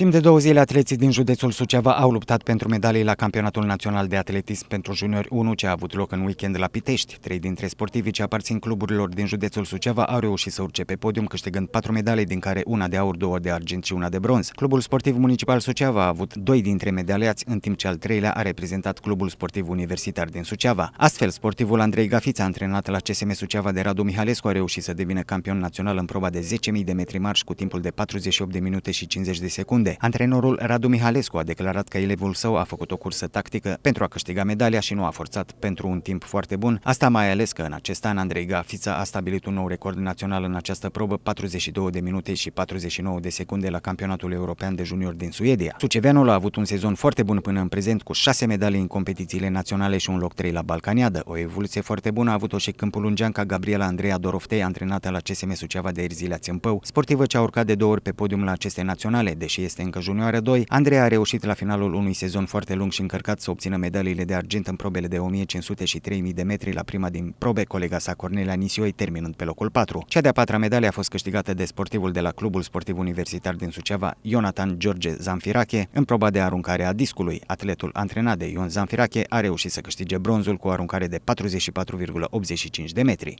Timp de două zile, atleții din județul Suceava au luptat pentru medalii la Campionatul Național de Atletism pentru Juniori 1, ce a avut loc în weekend la Pitești. Trei dintre sportivii ce aparțin cluburilor din județul Suceava au reușit să urce pe podium, câștigând patru medalii, din care una de aur, două de argint și una de bronz. Clubul Sportiv Municipal Suceava a avut doi dintre medaliați, în timp ce al treilea a reprezentat Clubul Sportiv Universitar din Suceava. Astfel, sportivul Andrei Gafița, antrenat la CSM Suceava de Radu Mihalescu, a reușit să devină campion național în proba de 10.000 de metri marș cu timpul de 48 de minute și 50 de secunde secunde. Antrenorul Radu Mihalescu a declarat că elevul său a făcut o cursă tactică pentru a câștiga medalia și nu a forțat pentru un timp foarte bun, asta mai ales că în acest an Andrei Gafița a stabilit un nou record național în această probă, 42 de minute și 49 de secunde la campionatul european de junior din Suedia. Suceveanul a avut un sezon foarte bun până în prezent, cu 6 medalii în competițiile naționale și un loc 3 la Balcaniadă. O evoluție foarte bună a avut-o și câmpul lungeanca Gabriela Andreea Doroftei, antrenată la CSM Suceava de Erzilea Țâmpău, sportivă ce a urcat de două ori pe podium la aceste naționale, deși este este încă junioară 2, Andreea a reușit la finalul unui sezon foarte lung și încărcat să obțină medaliile de argint în probele de 1500 și 3000 de metri la prima din probe, colega sa Cornelia Nisioi terminând pe locul 4. Cea de-a patra medalie a fost câștigată de sportivul de la Clubul Sportiv Universitar din Suceava, Ionatan George Zanfirache, în proba de aruncare a discului. Atletul antrenat de Ion Zanfirache a reușit să câștige bronzul cu o aruncare de 44,85 de metri.